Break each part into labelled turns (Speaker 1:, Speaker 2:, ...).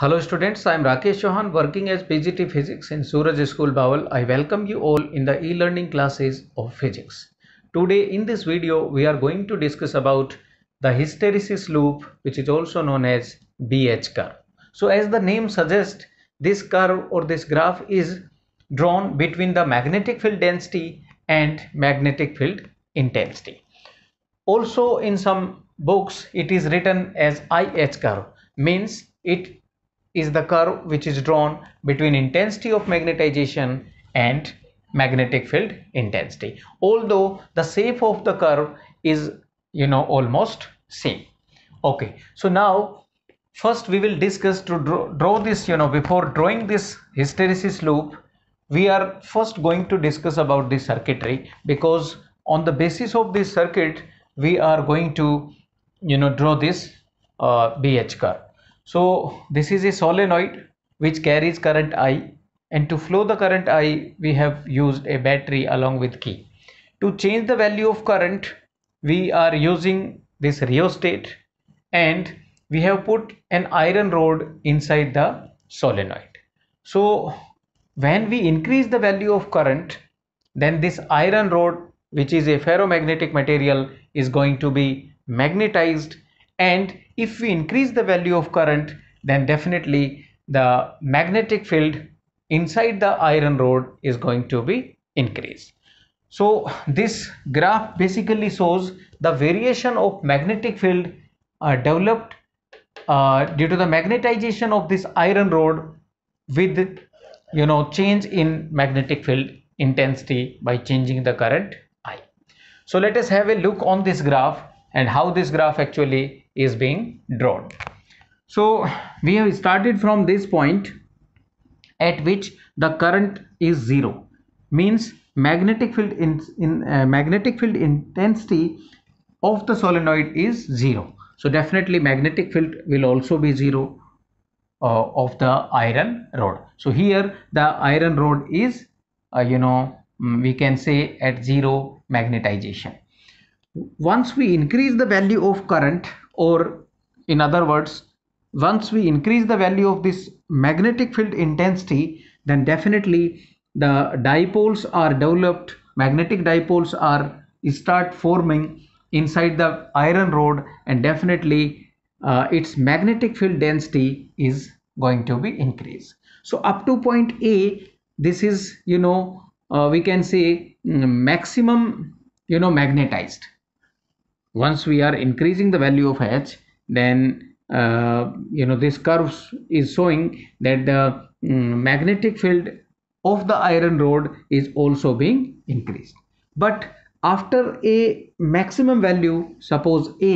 Speaker 1: Hello students, I am Rakesh Chauhan working as PGT Physics in Suraj School Bawal. I welcome you all in the e-learning classes of physics. Today in this video we are going to discuss about the hysteresis loop which is also known as BH curve. So as the name suggests this curve or this graph is drawn between the magnetic field density and magnetic field intensity. Also in some books it is written as IH curve means it is the curve which is drawn between intensity of magnetization and magnetic field intensity although the shape of the curve is you know almost same okay so now first we will discuss to draw, draw this you know before drawing this hysteresis loop we are first going to discuss about the circuitry because on the basis of this circuit we are going to you know draw this uh, BH curve so this is a solenoid which carries current I and to flow the current I we have used a battery along with key. To change the value of current we are using this rheostat and we have put an iron rod inside the solenoid. So when we increase the value of current then this iron rod which is a ferromagnetic material is going to be magnetized and if we increase the value of current then definitely the magnetic field inside the iron rod is going to be increased. So this graph basically shows the variation of magnetic field uh, developed uh, due to the magnetization of this iron rod with you know change in magnetic field intensity by changing the current I. So let us have a look on this graph and how this graph actually is being drawn so we have started from this point at which the current is zero means magnetic field in, in uh, magnetic field intensity of the solenoid is zero so definitely magnetic field will also be zero uh, of the iron rod so here the iron rod is uh, you know mm, we can say at zero magnetization once we increase the value of current or in other words once we increase the value of this magnetic field intensity then definitely the dipoles are developed magnetic dipoles are start forming inside the iron rod and definitely uh, its magnetic field density is going to be increased so up to point a this is you know uh, we can say mm, maximum you know magnetized once we are increasing the value of h then uh, you know this curve is showing that the um, magnetic field of the iron rod is also being increased but after a maximum value suppose a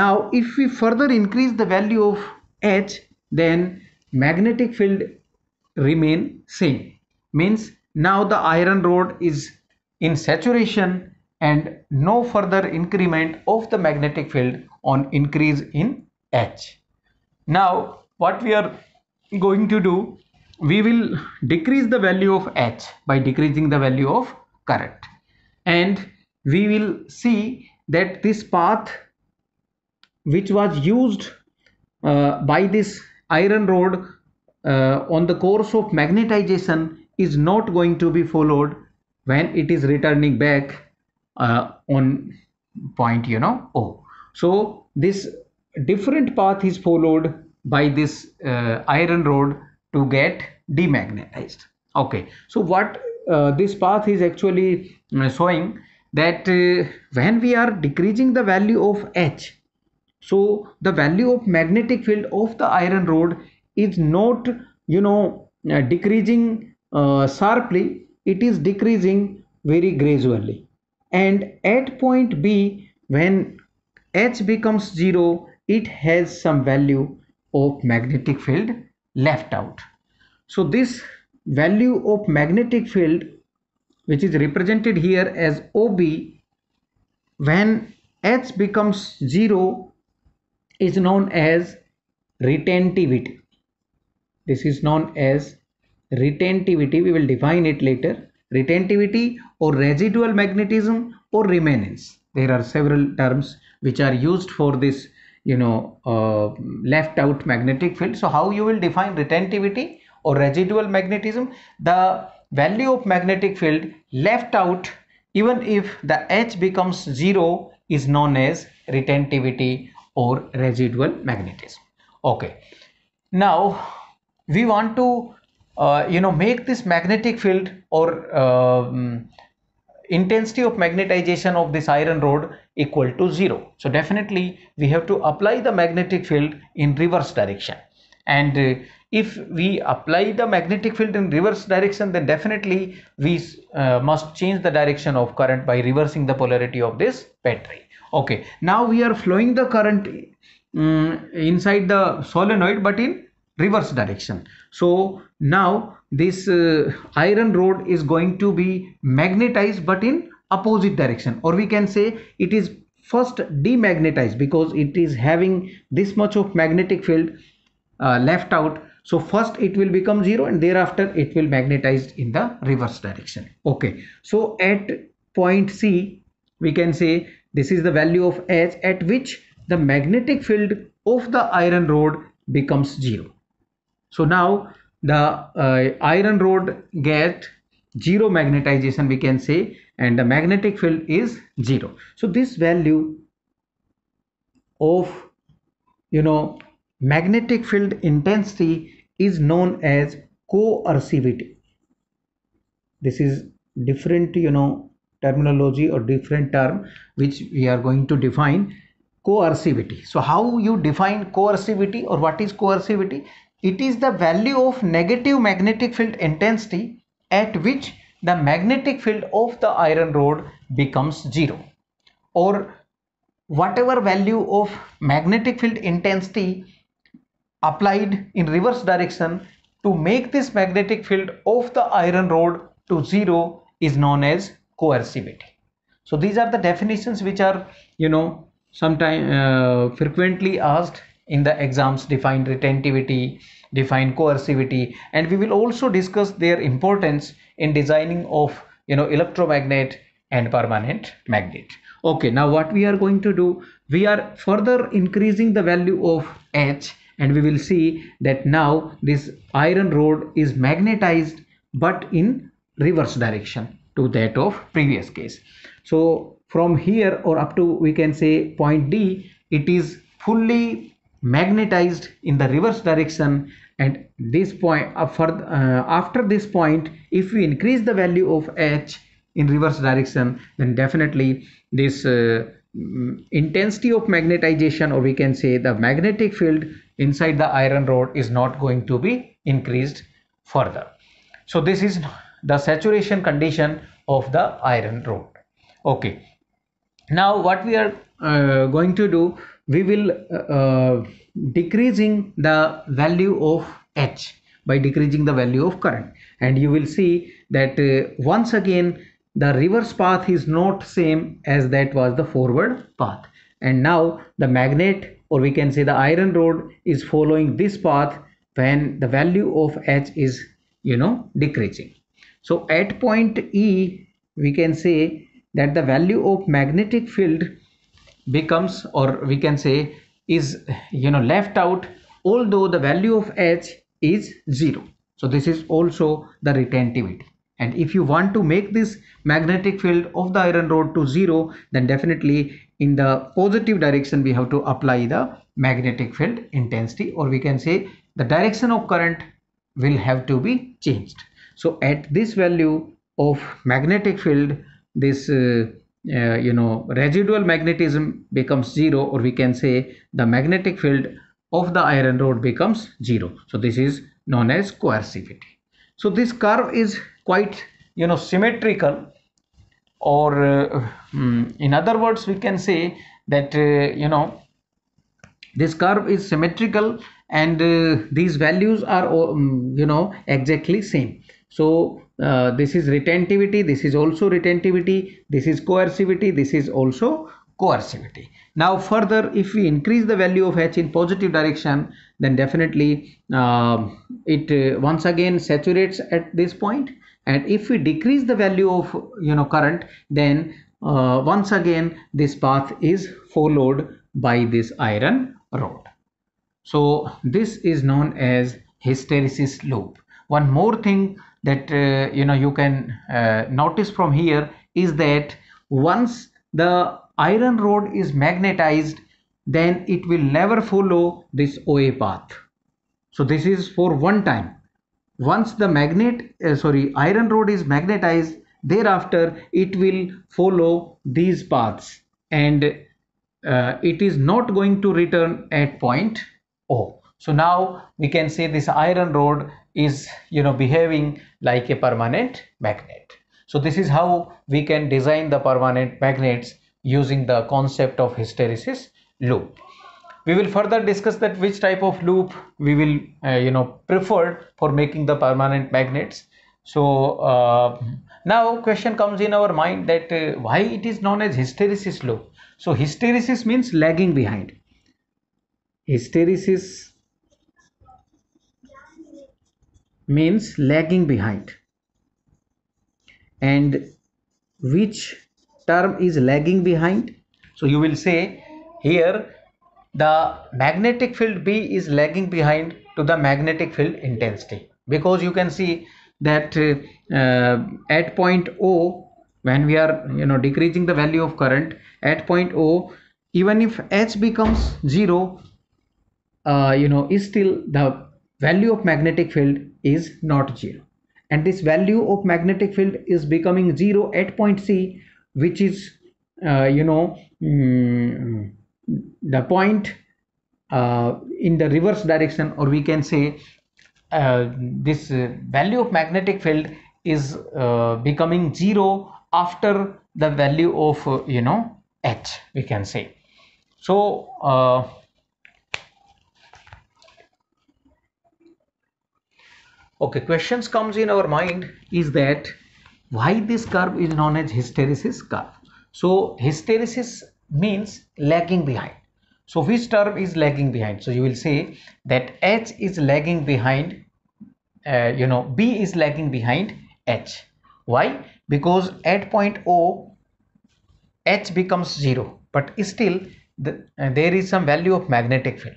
Speaker 1: now if we further increase the value of h then magnetic field remain same means now the iron rod is in saturation and no further increment of the magnetic field on increase in H. Now what we are going to do, we will decrease the value of H by decreasing the value of current and we will see that this path which was used uh, by this iron rod uh, on the course of magnetization is not going to be followed when it is returning back uh, on point you know o oh, so this different path is followed by this uh, iron rod to get demagnetized okay so what uh, this path is actually uh, showing that uh, when we are decreasing the value of h so the value of magnetic field of the iron rod is not you know uh, decreasing sharply it is decreasing very gradually and at point B when H becomes 0 it has some value of magnetic field left out. So this value of magnetic field which is represented here as OB when H becomes 0 is known as retentivity. This is known as retentivity. We will define it later retentivity or residual magnetism or remanence there are several terms which are used for this you know uh, left out magnetic field so how you will define retentivity or residual magnetism the value of magnetic field left out even if the h becomes zero is known as retentivity or residual magnetism okay now we want to uh, you know make this magnetic field or uh, mm, intensity of magnetization of this iron rod equal to zero so definitely we have to apply the magnetic field in reverse direction and uh, if we apply the magnetic field in reverse direction then definitely we uh, must change the direction of current by reversing the polarity of this battery okay now we are flowing the current um, inside the solenoid but in reverse direction so now this uh, iron rod is going to be magnetized but in opposite direction or we can say it is first demagnetized because it is having this much of magnetic field uh, left out so first it will become zero and thereafter it will magnetized in the reverse direction okay so at point c we can say this is the value of h at which the magnetic field of the iron rod becomes zero so now the uh, iron rod get zero magnetization we can say and the magnetic field is zero so this value of you know magnetic field intensity is known as coercivity this is different you know terminology or different term which we are going to define coercivity so how you define coercivity or what is coercivity it is the value of negative magnetic field intensity at which the magnetic field of the iron rod becomes zero or whatever value of magnetic field intensity applied in reverse direction to make this magnetic field of the iron rod to zero is known as coercivity. So these are the definitions which are you know sometimes uh, frequently asked in the exams define retentivity define coercivity and we will also discuss their importance in designing of you know electromagnet and permanent magnet okay now what we are going to do we are further increasing the value of h and we will see that now this iron rod is magnetized but in reverse direction to that of previous case so from here or up to we can say point d it is fully magnetized in the reverse direction and this point uh, for, uh, after this point if we increase the value of h in reverse direction then definitely this uh, mm, intensity of magnetization or we can say the magnetic field inside the iron rod is not going to be increased further so this is the saturation condition of the iron rod okay now what we are uh, going to do we will uh, uh, decreasing the value of H by decreasing the value of current and you will see that uh, once again the reverse path is not same as that was the forward path and now the magnet or we can say the iron rod is following this path when the value of h is you know decreasing so at point e we can say that the value of magnetic field becomes or we can say is you know left out although the value of h is 0 so this is also the retentivity and if you want to make this magnetic field of the iron rod to 0 then definitely in the positive direction we have to apply the magnetic field intensity or we can say the direction of current will have to be changed so at this value of magnetic field this uh, uh, you know residual magnetism becomes zero or we can say the magnetic field of the iron rod becomes zero so this is known as coercivity so this curve is quite you know symmetrical or uh, hmm, in other words we can say that uh, you know this curve is symmetrical and uh, these values are um, you know exactly same so uh, this is retentivity this is also retentivity this is coercivity this is also coercivity now further if we increase the value of h in positive direction then definitely uh, it uh, once again saturates at this point and if we decrease the value of you know current then uh, once again this path is followed by this iron rod so this is known as hysteresis loop one more thing that uh, you know you can uh, notice from here is that once the iron rod is magnetized then it will never follow this OA path. So this is for one time. Once the magnet uh, sorry iron rod is magnetized thereafter it will follow these paths and uh, it is not going to return at point O so now we can say this iron rod is you know behaving like a permanent magnet so this is how we can design the permanent magnets using the concept of hysteresis loop we will further discuss that which type of loop we will uh, you know prefer for making the permanent magnets so uh, now question comes in our mind that uh, why it is known as hysteresis loop so hysteresis means lagging behind hysteresis means lagging behind and which term is lagging behind so you will say here the magnetic field B is lagging behind to the magnetic field intensity because you can see that uh, uh at point O when we are you know decreasing the value of current at point O even if H becomes zero uh, you know is still the value of magnetic field is not zero and this value of magnetic field is becoming zero at point c which is uh, you know mm, the point uh, in the reverse direction or we can say uh, this uh, value of magnetic field is uh, becoming zero after the value of uh, you know h we can say so Okay, questions comes in our mind is that why this curve is known as hysteresis curve. So hysteresis means lagging behind. So which term is lagging behind? So you will say that H is lagging behind, uh, you know, B is lagging behind H. Why? Because at point O, H becomes zero, but still the, uh, there is some value of magnetic field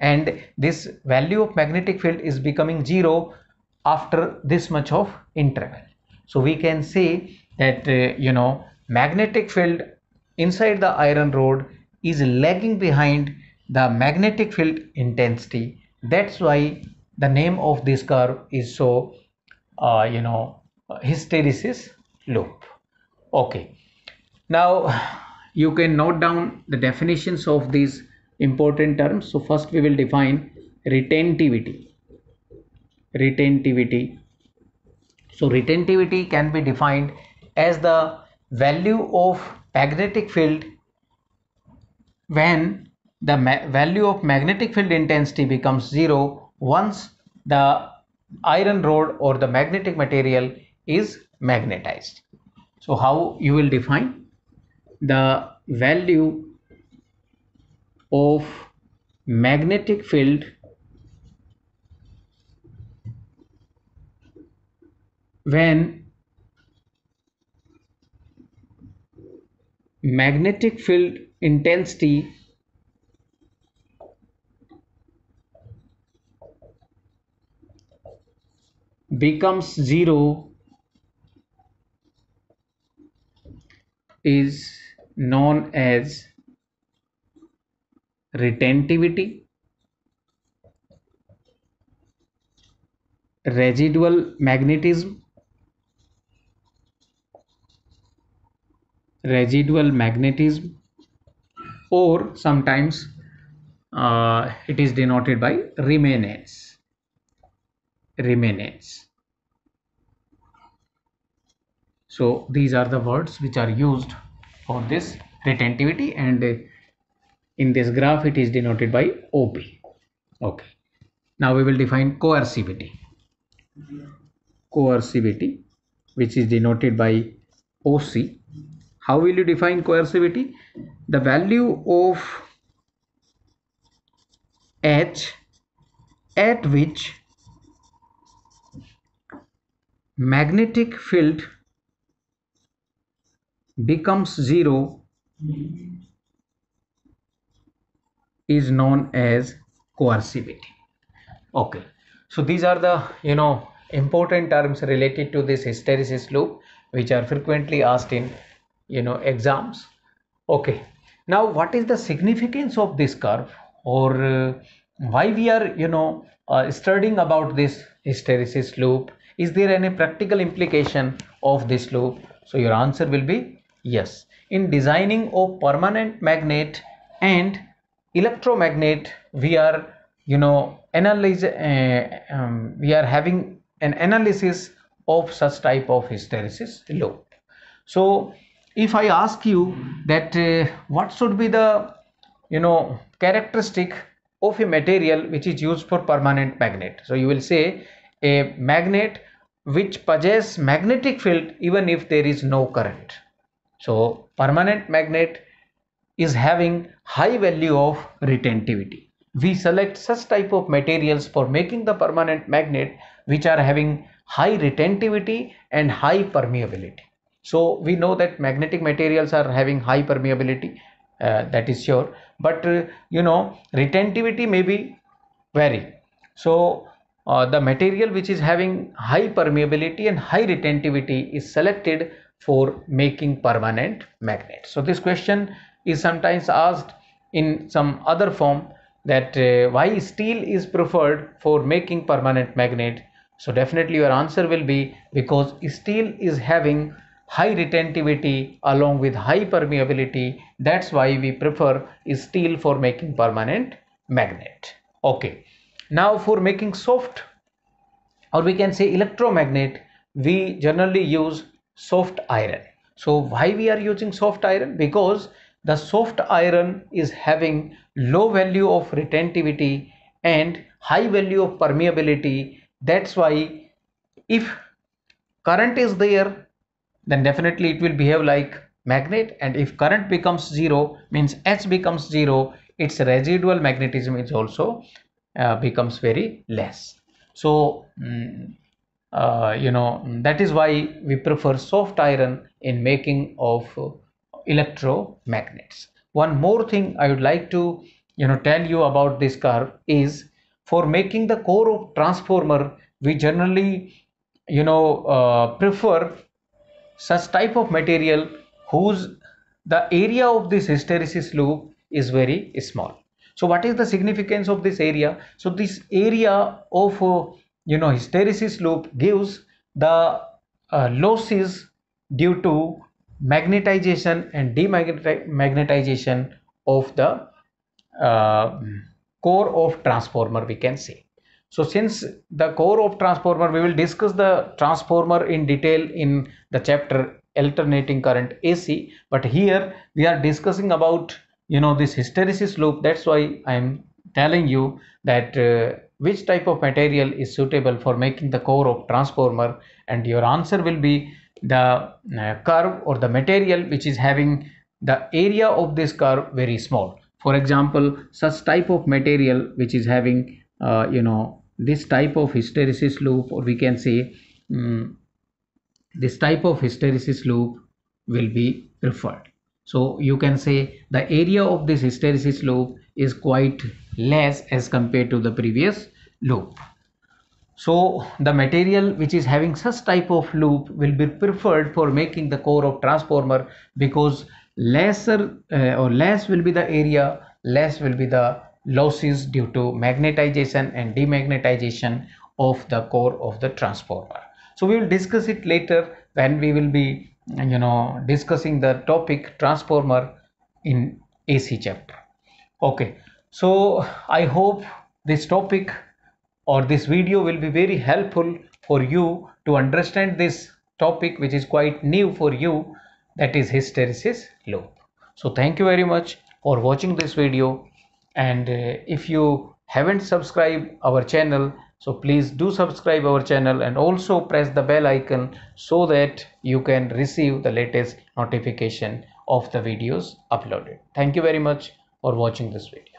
Speaker 1: and this value of magnetic field is becoming zero after this much of interval. So we can say that uh, you know magnetic field inside the iron rod is lagging behind the magnetic field intensity. That's why the name of this curve is so uh, you know hysteresis loop. Okay. Now you can note down the definitions of these important terms. So first we will define retentivity retentivity so retentivity can be defined as the value of magnetic field when the value of magnetic field intensity becomes zero once the iron rod or the magnetic material is magnetized so how you will define the value of magnetic field when magnetic field intensity becomes zero is known as retentivity residual magnetism residual magnetism or sometimes uh, it is denoted by remanence. Remanence. so these are the words which are used for this retentivity and in this graph it is denoted by op okay now we will define coercivity coercivity which is denoted by oc how will you define coercivity the value of h at which magnetic field becomes zero is known as coercivity okay so these are the you know important terms related to this hysteresis loop which are frequently asked in you know exams okay now what is the significance of this curve or uh, why we are you know uh, studying about this hysteresis loop is there any practical implication of this loop so your answer will be yes in designing a permanent magnet and electromagnet we are you know analyze uh, um, we are having an analysis of such type of hysteresis loop so if i ask you that uh, what should be the you know characteristic of a material which is used for permanent magnet so you will say a magnet which possess magnetic field even if there is no current so permanent magnet is having high value of retentivity we select such type of materials for making the permanent magnet which are having high retentivity and high permeability so we know that magnetic materials are having high permeability, uh, that is sure. But uh, you know, retentivity may be vary. So uh, the material which is having high permeability and high retentivity is selected for making permanent magnet. So this question is sometimes asked in some other form that uh, why steel is preferred for making permanent magnet so definitely your answer will be because steel is having high retentivity along with high permeability. That's why we prefer steel for making permanent magnet. Okay. Now for making soft or we can say electromagnet, we generally use soft iron. So why we are using soft iron? Because the soft iron is having low value of retentivity and high value of permeability. That's why if current is there then definitely it will behave like magnet and if current becomes zero means H becomes zero its residual magnetism is also uh, becomes very less so um, uh, you know that is why we prefer soft iron in making of electromagnets one more thing i would like to you know tell you about this curve is for making the core of transformer we generally you know uh, prefer such type of material whose the area of this hysteresis loop is very small so what is the significance of this area so this area of uh, you know hysteresis loop gives the uh, losses due to magnetization and demagnetization of the uh, core of transformer we can say so since the core of transformer, we will discuss the transformer in detail in the chapter alternating current AC. But here we are discussing about, you know, this hysteresis loop. That's why I'm telling you that uh, which type of material is suitable for making the core of transformer and your answer will be the uh, curve or the material which is having the area of this curve very small. For example, such type of material which is having, uh, you know, this type of hysteresis loop or we can say um, this type of hysteresis loop will be preferred so you can say the area of this hysteresis loop is quite less as compared to the previous loop so the material which is having such type of loop will be preferred for making the core of transformer because lesser uh, or less will be the area less will be the losses due to magnetization and demagnetization of the core of the transformer. So we will discuss it later when we will be you know discussing the topic transformer in AC chapter. Okay, so I hope this topic or this video will be very helpful for you to understand this topic which is quite new for you that is hysteresis loop. So thank you very much for watching this video and uh, if you haven't subscribed our channel so please do subscribe our channel and also press the bell icon so that you can receive the latest notification of the videos uploaded thank you very much for watching this video